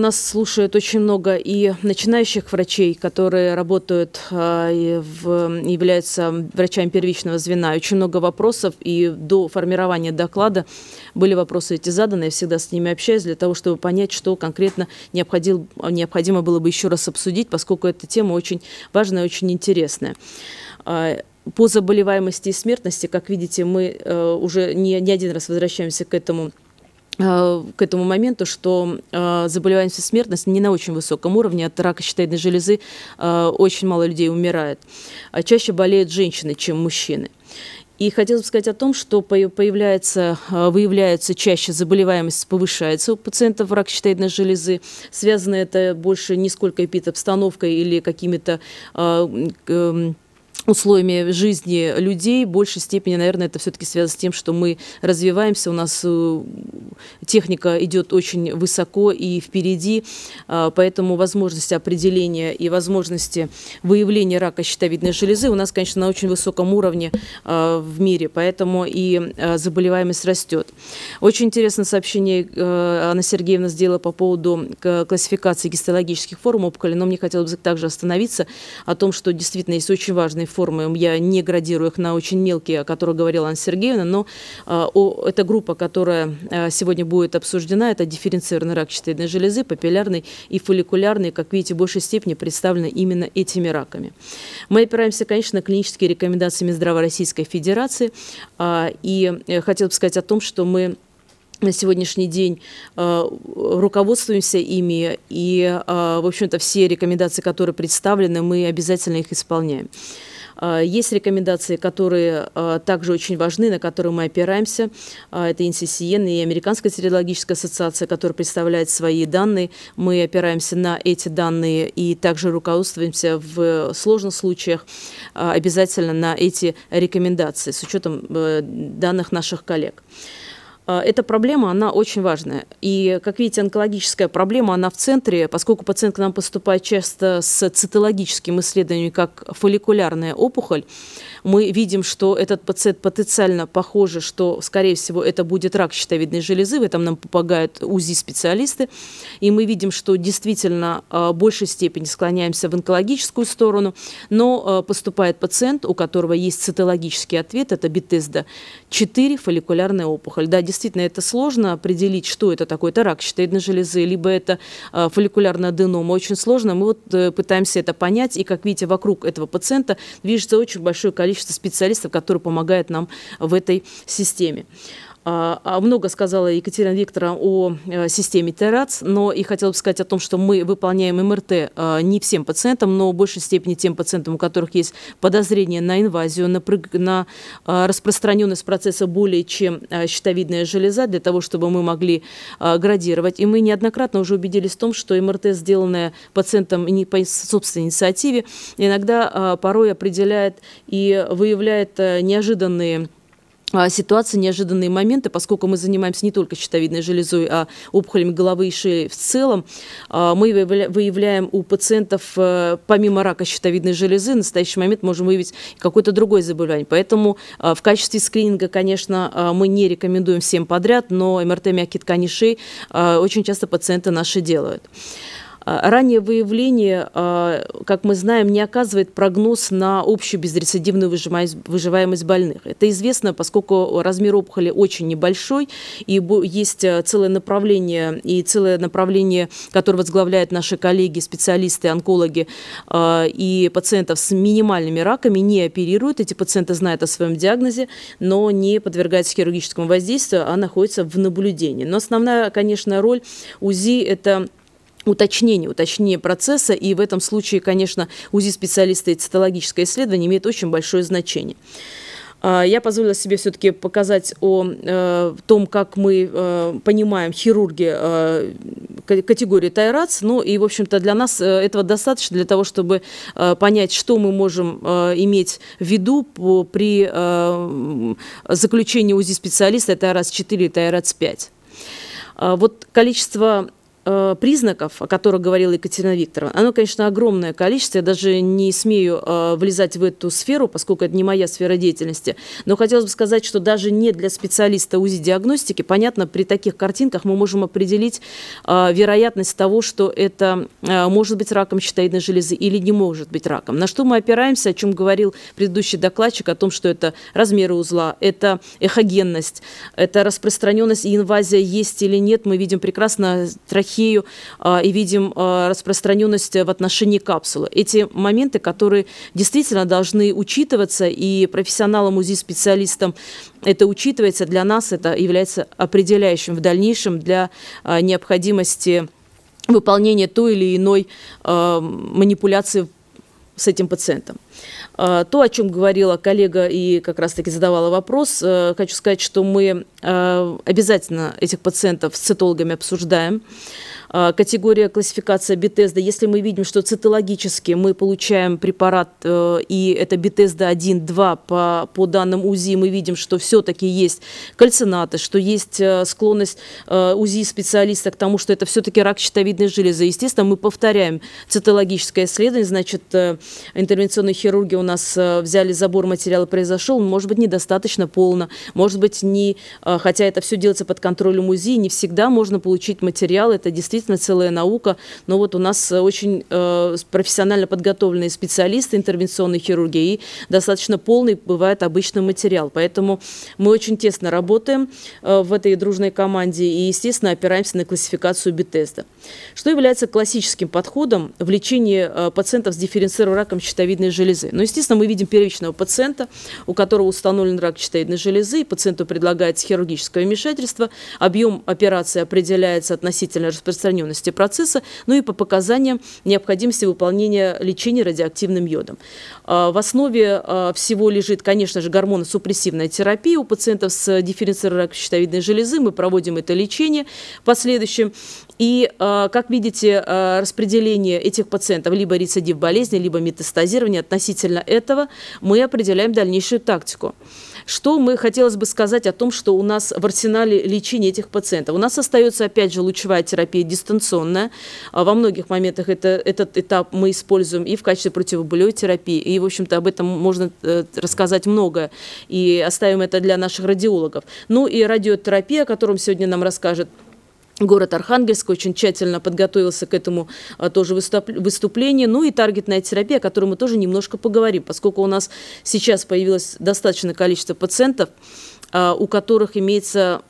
Нас слушают очень много и начинающих врачей, которые работают а, и являются врачами первичного звена. Очень много вопросов, и до формирования доклада были вопросы эти заданы. Я всегда с ними общаюсь для того, чтобы понять, что конкретно необходимо было бы еще раз обсудить, поскольку эта тема очень важная и очень интересная. А, по заболеваемости и смертности, как видите, мы э, уже не, не один раз возвращаемся к этому Э, к этому моменту, что э, заболеваемость и смертность не на очень высоком уровне, от рака щитовидной железы э, очень мало людей умирает. А чаще болеют женщины, чем мужчины. И хотелось бы сказать о том, что появляется, э, выявляется чаще заболеваемость, повышается у пациентов рак щитовидной железы. Связано это больше не сколько эпид-обстановкой или какими-то э, эм, условиями жизни людей. В большей степени, наверное, это все-таки связано с тем, что мы развиваемся, у нас э, техника идет очень высоко и впереди, а, поэтому возможности определения и возможности выявления рака щитовидной железы у нас, конечно, на очень высоком уровне а, в мире, поэтому и а, заболеваемость растет. Очень интересное сообщение э, Анна Сергеевна сделала по поводу э, классификации гистологических форм опухоли, но мне хотелось бы также остановиться о том, что действительно есть очень важные формы, я не градирую их на очень мелкие, о которых говорила Анна Сергеевна, но а, о, эта группа, которая а, сегодня будет обсуждена, это дифференцированный рак щитовидной железы, папиллярный и фолликулярный, как видите, в большей степени представлены именно этими раками. Мы опираемся, конечно, на клинические рекомендации Минздрава Российской Федерации, а, и э, хотел бы сказать о том, что мы на сегодняшний день э, руководствуемся ими, и, э, в общем-то, все рекомендации, которые представлены, мы обязательно их исполняем. А, есть рекомендации, которые а, также очень важны, на которые мы опираемся. А, это NCCN и Американская сериологическая ассоциация, которая представляет свои данные. Мы опираемся на эти данные и также руководствуемся в сложных случаях обязательно на эти рекомендации с учетом э, данных наших коллег. А, эта проблема, она очень важная. И, как видите, онкологическая проблема, она в центре, поскольку пациент к нам поступает часто с цитологическим исследованием, как фолликулярная опухоль, мы видим, что этот пациент потенциально похоже, что, скорее всего, это будет рак щитовидной железы, в этом нам помогают УЗИ-специалисты, и мы видим, что действительно а, в большей степени склоняемся в онкологическую сторону, но а, поступает пациент, у которого есть цитологический ответ, это битезда 4, фолликулярная опухоль. Да, действительно это сложно определить, что это такое, это рак щитовидной железы, либо это а, фолликулярная аденома, очень сложно. Мы вот э, пытаемся это понять, и, как видите, вокруг этого пациента движется очень большое количество специалистов, которые помогают нам в этой системе. А, а много сказала Екатерина Викторовна о э, системе ТЕРАЦ, но и хотела бы сказать о том, что мы выполняем МРТ э, не всем пациентам, но в большей степени тем пациентам, у которых есть подозрение на инвазию, на, на э, распространенность процесса более чем щитовидная железа, для того, чтобы мы могли градировать. И мы неоднократно уже убедились в том, что МРТ, сделанное пациентом не по собственной инициативе, иногда порой определяет и выявляет неожиданные а, ситуации, неожиданные моменты, поскольку мы занимаемся не только щитовидной железой, а опухолями головы и шеи в целом, а, мы выявляем у пациентов, э, помимо рака щитовидной железы, в настоящий момент можем выявить какое-то другое заболевание. Поэтому а, в качестве скрининга, конечно, мы не рекомендуем всем подряд, но МРТ мягких тканей шеи очень часто пациенты наши делают. А, раннее выявление, а, как мы знаем, не оказывает прогноз на общую безрецидивную выживаемость больных. Это известно, поскольку размер опухоли очень небольшой, и есть э, целое направление, и целое направление, которое возглавляют наши коллеги, специалисты, онкологи, а, и пациентов с минимальными раками не оперируют. Эти пациенты знают о своем диагнозе, но не подвергаются хирургическому воздействию, а находятся в наблюдении. Но основная, конечно, роль УЗИ – это уточнение, уточнение процесса, и в этом случае, конечно, УЗИ-специалисты и цитологическое исследование имеет очень большое значение. А, я позволила себе все-таки показать о э, том, как мы э, понимаем хирурги э, категории Тайрац. Ну и, в общем-то, для нас э, этого достаточно для того, чтобы э, понять, что мы можем э, иметь в виду по, при заключении УЗИ специалиста Тайрац-4 и Тайрац-5. А, вот количество Э, признаков, о которых говорила Екатерина Викторовна, оно, конечно, огромное количество. Я даже не смею э, влезать в эту сферу, поскольку это не моя сфера деятельности. Но хотелось бы сказать, что даже не для специалиста УЗИ-диагностики, понятно, при таких картинках мы можем определить э, вероятность того, что это э, может быть раком щитовидной железы или не может быть раком. На что мы опираемся, о чем говорил предыдущий докладчик, о том, что это размеры узла, это эхогенность, это распространенность и инвазия есть или нет. Мы видим прекрасно трахи трахею а, и видим а, распространенность в отношении капсулы. Эти моменты, которые действительно должны учитываться, и профессионалам УЗИ-специалистам это учитывается, для нас это является определяющим в дальнейшем для а, необходимости выполнения той или иной манипуляции с этим пациентом. А, то, о чем говорила коллега и как раз-таки задавала вопрос, э, хочу сказать, что мы э, обязательно этих пациентов с цитологами обсуждаем. Э, категория классификация бетезда. Если мы видим, что цитологически мы получаем препарат, э, и это бетезда 1-2 по, по данным УЗИ, мы видим, что все-таки есть кальцинаты, что есть э, склонность УЗИ-специалиста к тому, что это все-таки рак щитовидной железы. Естественно, мы повторяем цитологическое исследование, значит, интервенционные хирурги у нас взяли забор материала, произошел, может быть недостаточно полно, может быть не, хотя это все делается под контролем УЗИ, не всегда можно получить материал, это действительно действительно целая наука, но вот у нас э, очень э, профессионально подготовленные специалисты интервенционной хирургии, и достаточно полный бывает обычный материал. Поэтому мы очень тесно работаем э, в этой дружной команде и, естественно, опираемся на классификацию Бетеста. Что является классическим подходом в лечении э, пациентов с дифференцированным раком щитовидной железы? Ну, естественно, мы видим первичного пациента, у которого установлен рак щитовидной железы, и пациенту предлагается хирургическое вмешательство, объем операции определяется относительно распространения распространенности процесса, ну и по показаниям необходимости выполнения лечения радиоактивным йодом. А, в основе а, всего лежит, конечно же, гормоносупрессивная терапия у пациентов с дифференцированной раковой щитовидной железы. Мы проводим это лечение в последующем. И, а, как видите, распределение этих пациентов, либо рецидив болезни, либо метастазирование относительно этого, мы определяем дальнейшую тактику. Что мы хотелось бы сказать о том, что у нас в арсенале лечения этих пациентов? У нас остается, опять же, лучевая терапия дистанционная. А, во многих моментах это, этот этап мы используем и в качестве противоболевой терапии. И, в общем-то, об этом можно э, рассказать много. И оставим это для наших радиологов. Ну и радиотерапия, о котором сегодня нам расскажет Город Архангельск очень тщательно подготовился к этому а, тоже выступ, выступлению. Ну и таргетная терапия, о которой мы тоже немножко поговорим, поскольку у нас сейчас появилось достаточное количество пациентов, Э, у которых имеется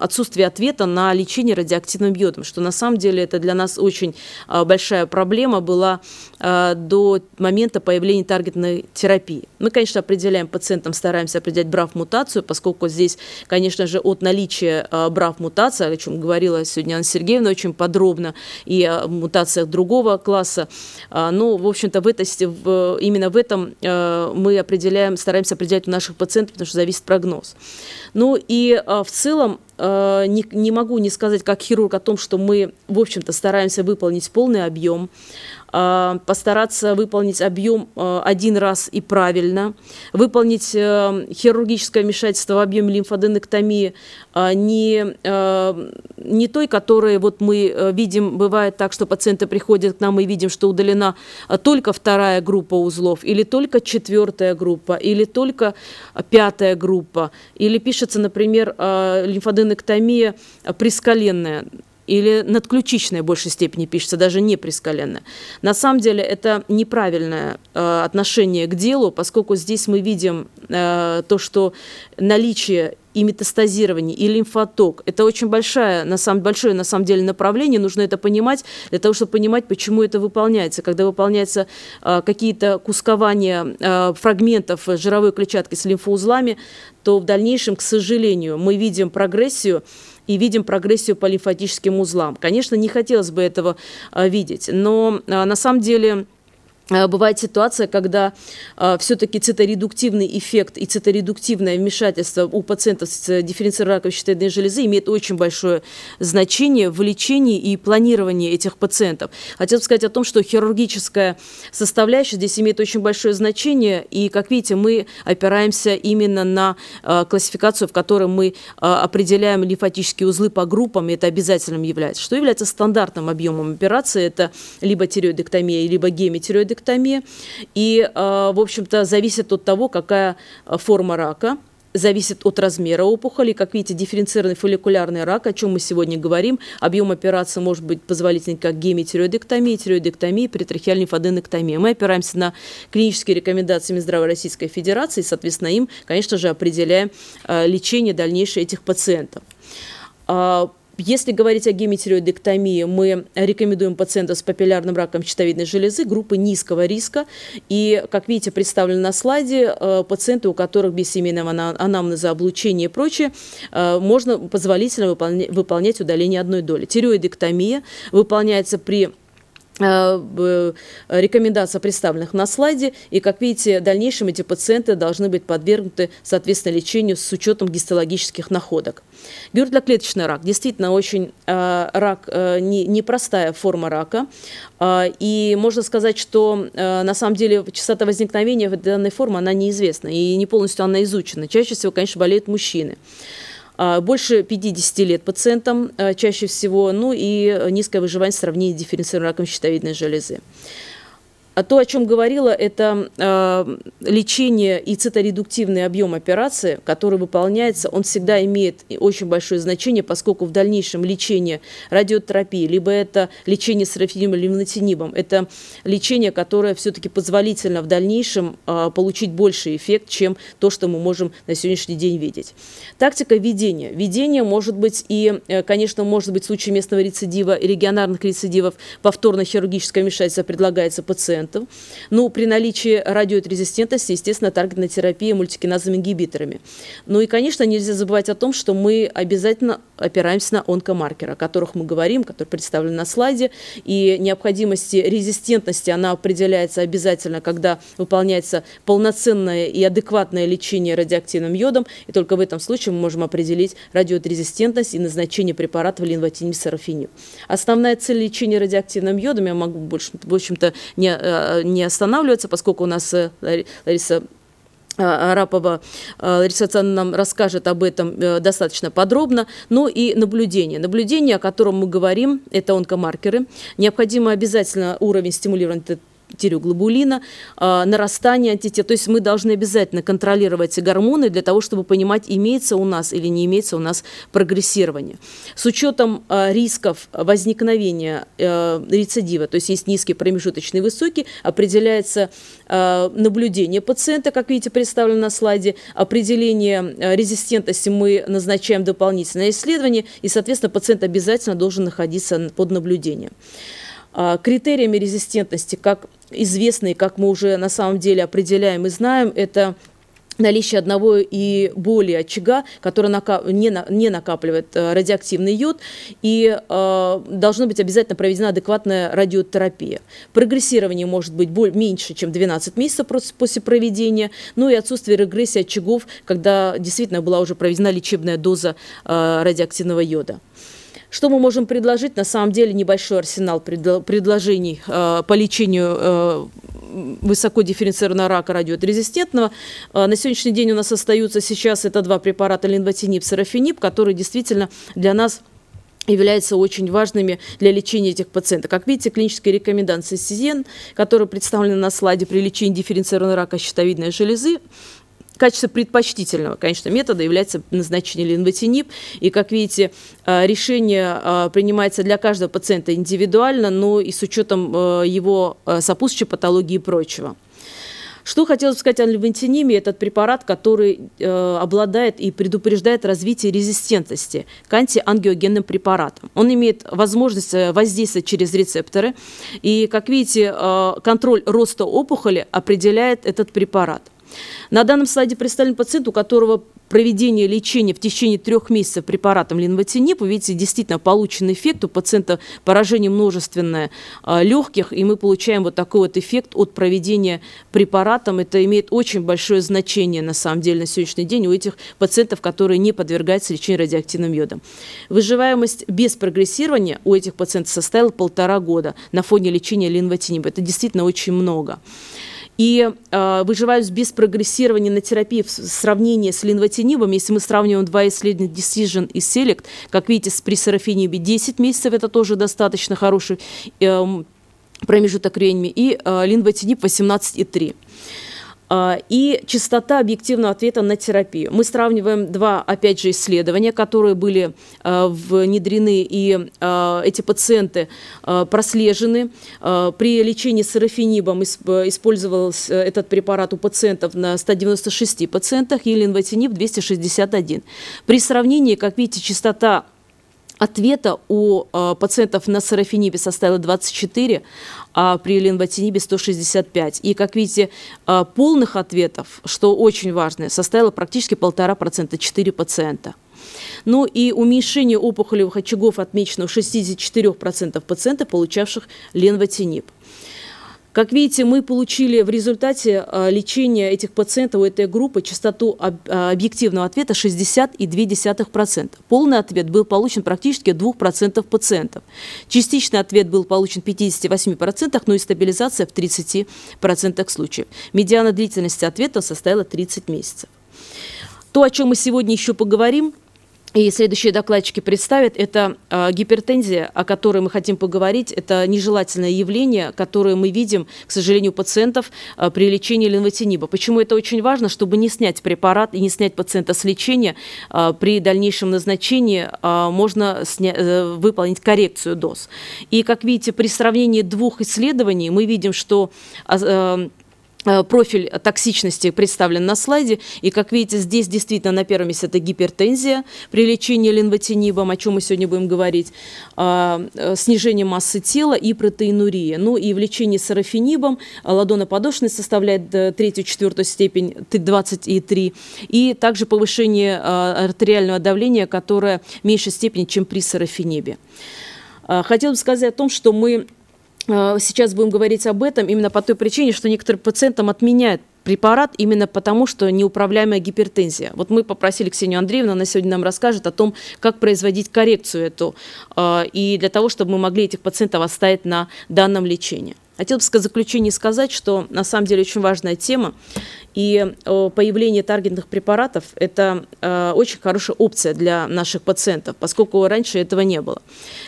отсутствие ответа на лечение радиоактивным йодом, что на самом деле это для нас очень э, большая проблема была э, до момента появления таргетной терапии. Мы, конечно, определяем пациентам, стараемся определять брав-мутацию, поскольку здесь, конечно же, от наличия брав-мутации, о чем говорила сегодня Анна Сергеевна очень подробно, и о мутациях другого класса, Но, ну, в общем-то, в этой, именно в этом мы определяем, стараемся определять у наших пациентов, потому что зависит прогноз. Ну и а, в целом а, не, не могу не сказать как хирург о том, что мы, в общем-то, стараемся выполнить полный объем. А, постараться выполнить объем а, один раз и правильно, выполнить э, хирургическое вмешательство в объем лимфоденектомии а, не, э, не той, которая вот мы э, видим, бывает так, что пациенты приходят к нам и видим, что удалена только вторая группа узлов, или только четвертая группа, или только пятая группа, или пишется, например, лимфоденектомия прескаленная или надключичная в большей степени пишется, даже не прескаленная. На самом деле это неправильное э, отношение к делу, поскольку здесь мы видим э, то, что наличие и метастазирование, и лимфоток. Это очень большое на, самом, большое, на самом деле, направление. Нужно это понимать для того, чтобы понимать, почему это выполняется. Когда выполняются э, какие-то кускования э, фрагментов жировой клетчатки с лимфоузлами, то в дальнейшем, к сожалению, мы видим прогрессию и видим прогрессию по лимфатическим узлам. Конечно, не хотелось бы этого а, видеть, но а, на самом деле Э, бывает ситуация, когда э, все-таки циторедуктивный эффект и циторедуктивное вмешательство у пациентов с э, дифференцированной раковой щитовидной железы имеет очень большое значение в лечении и планировании этих пациентов. Хотел бы сказать о том, что хирургическая составляющая здесь имеет очень большое значение, и, как видите, мы опираемся именно на э, классификацию, в которой мы э, определяем лимфатические узлы по группам, и это обязательным является. Что является стандартным объемом операции? Это либо тиреоидектомия, либо гемитиреоидектомия, мастектомия. И, а, в общем-то, зависит от того, какая а, форма рака зависит от размера опухоли. Как видите, дифференцированный фолликулярный рак, о чем мы сегодня говорим. Объем операции может быть позволительный как гемитериоидектомия, тиреоидектомия, перитрахеальная лимфоденектомия. Мы опираемся на клинические рекомендации Минздрава Российской Федерации и, соответственно, им, конечно же, определяем а, лечение дальнейшее этих пациентов. Если говорить о гемитериодектомии, мы рекомендуем пациентов с папиллярным раком щитовидной железы группы низкого риска. И, как видите, представлены на слайде э, пациенты, у которых без семейного анамнеза, облучения и прочее, э, можно позволительно выполнять удаление одной доли. Тиреоидектомия выполняется при Э, э, Рекомендация представленных на слайде. И, как видите, в дальнейшем эти пациенты должны быть подвергнуты, соответственно, лечению с учетом гистологических находок. Гюртоклеточный рак действительно очень э, рак, э, непростая форма рака. Э, и можно сказать, что э, на самом деле частота возникновения данной формы, она неизвестна и не полностью она изучена. Чаще всего, конечно, болеют мужчины. А, больше 50 лет пациентам а, чаще всего, ну и э, низкая выживаемость в сравнении с дифференцированным раком щитовидной железы. А то, о чем говорила, это э, лечение и циторедуктивный объем операции, который выполняется, он всегда имеет очень большое значение, поскольку в дальнейшем лечение радиотерапии, либо это лечение с рафинибом, лимнотинибом, это лечение, которое все-таки позволительно в дальнейшем э, получить больший эффект, чем то, что мы можем на сегодняшний день видеть. Тактика ведения. Ведение может быть и, э, конечно, может быть в случае местного рецидива и регионарных рецидивов повторно хирургическое вмешательство предлагается пациенту, пациентов. Ну, при наличии радиорезистентности, естественно, таргетная терапия мультикиназовыми ингибиторами. Ну и, конечно, нельзя забывать о том, что мы обязательно опираемся на онкомаркеры, о которых мы говорим, которые представлены на слайде, и необходимости резистентности, она определяется обязательно, когда выполняется полноценное и адекватное лечение радиоактивным йодом, и только в этом случае мы можем определить радиорезистентность и назначение препарата линвотиним сарафинил. Основная цель лечения радиоактивным йодом, я могу, больше, в общем-то, не э, Э, не останавливаться, поскольку у нас э, Лариса э, Арапова Лариса Александровна нам расскажет об этом достаточно подробно. Ну и наблюдение. Наблюдение, о котором мы говорим, это онкомаркеры. Необходимо обязательно уровень стимулирования глобулина э, нарастание антител. То есть мы должны обязательно контролировать гормоны для того, чтобы понимать, имеется у нас или не имеется у нас прогрессирование. С учетом э, рисков возникновения э, рецидива, то есть есть низкий, промежуточный, высокий, определяется наблюдение пациента, как видите, представлено на слайде, определение резистентности мы назначаем дополнительное исследование, и, соответственно, пациент обязательно должен находиться под наблюдением. А, критериями резистентности, как известные, как мы уже на самом деле определяем и знаем, это наличие одного и более очага, который не накапливает э, радиоактивный йод, и э, должна быть обязательно проведена адекватная радиотерапия. Прогрессирование может быть более, меньше, чем 12 месяцев после проведения, ну и отсутствие регрессии очагов, когда действительно была уже проведена лечебная доза э, радиоактивного йода. Что мы можем предложить? На самом деле небольшой арсенал предложений э, по лечению э, высоко дифференцированного рака радиотрезистентного. Э, на сегодняшний день у нас остаются сейчас это два препарата линвотинип, сарафинип, которые действительно для нас являются очень важными для лечения этих пациентов. Как видите, клинические рекомендации СИЗЕН, которые представлены на слайде при лечении дифференцированного рака щитовидной железы, качество предпочтительного, конечно, метода является назначение линвотинип. И, как видите, э, решение э, принимается для каждого пациента индивидуально, но и с учетом э, его сопутствующей патологии и прочего. Что хотелось бы сказать о левантиниме, этот препарат, который э, обладает и предупреждает развитие резистентности к антиангиогенным препаратам. Он имеет возможность воздействовать через рецепторы, и, как видите, э, контроль роста опухоли определяет этот препарат – на данном слайде представлен пациент, у которого проведение лечения в течение трех месяцев препаратом линвотиниб, вы видите, действительно полученный эффект. У пациента поражение множественное а, легких, и мы получаем вот такой вот эффект от проведения препаратом. Это имеет очень большое значение, на самом деле, на сегодняшний день у этих пациентов, которые не подвергаются лечению радиоактивным йодом. Выживаемость без прогрессирования у этих пациентов составила полтора года на фоне лечения линвотиниба. Это действительно очень много. И э, выживаюсь без прогрессирования на терапии в сравнении с линвотинибом, если мы сравниваем два исследования Decision и Select, как видите, с присерафинибе 10 месяцев, это тоже достаточно хороший э, промежуток времени, и э, линвотинип 18,3. А, и частота объективного ответа на терапию. Мы сравниваем два, опять же, исследования, которые были а, внедрены, и а, эти пациенты прослежены. При лечении с сарафенибом использовался этот препарат у пациентов на 196 пациентах, и линвотиниб 261. При сравнении, как видите, частота ответа у пациентов на сарафенибе составила 24, а, при Ленбатинибе 165. И, как видите, а, полных ответов, что очень важно, составило практически полтора процента, 4 пациента. Ну и уменьшение опухолевых очагов отмечено у 64% пациентов, получавших ленвотинип. Как видите, мы получили в результате а, лечения этих пациентов, этой группы, частоту а, объективного ответа 60,2%. Полный ответ был получен практически 2% пациентов. Частичный ответ был получен в 58%, но и стабилизация в 30% случаев. Медиана длительности ответа составила 30 месяцев. То, о чем мы сегодня еще поговорим – и следующие докладчики представят, это э, гипертензия, о которой мы хотим поговорить. Это нежелательное явление, которое мы видим, к сожалению, у пациентов э, при лечении линвотиниба. Почему это очень важно? Чтобы не снять препарат и не снять пациента с лечения, э, при дальнейшем назначении э, можно сня- э, выполнить коррекцию доз. И, как видите, при сравнении двух исследований мы видим, что... Э, Э, профиль токсичности представлен на слайде. И, как видите, здесь действительно на первом месте это гипертензия при лечении линвотинибом, о чем мы сегодня будем говорить, а, э, снижение массы тела и протеинурия. Ну и в лечении сарафинибом э, ладоноподошечность составляет третью-четвертую степень 23. И также повышение артериального давления, которое в меньшей степени, чем при сарафинибе. хотел бы сказать о том, что мы Э, сейчас будем говорить об этом именно по той причине, что некоторым пациентам отменяют препарат именно потому, что неуправляемая гипертензия. Вот мы попросили Ксению Андреевну, она сегодня нам расскажет о том, как производить коррекцию эту, э, и для того, чтобы мы могли этих пациентов оставить на данном лечении. Хотелось бы в заключении сказать, что на самом деле очень важная тема, и э, появление таргетных препаратов – это очень хорошая опция для наших пациентов, поскольку раньше этого не было.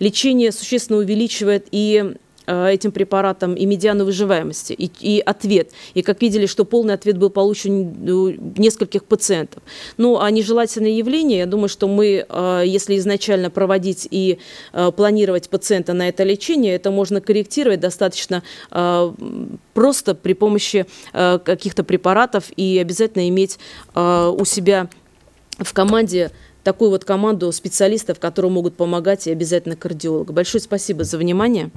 Лечение существенно увеличивает и Э, этим препаратом и медиану выживаемости, и, и ответ. И как видели, что полный ответ был получен э, у нескольких пациентов. Ну, а нежелательные явления, я думаю, что мы, э, если изначально проводить и планировать пациента на это лечение, это можно корректировать достаточно просто при помощи каких-то препаратов и обязательно иметь у себя в команде такую вот команду специалистов, которые могут помогать, и обязательно кардиолога. Большое спасибо за внимание.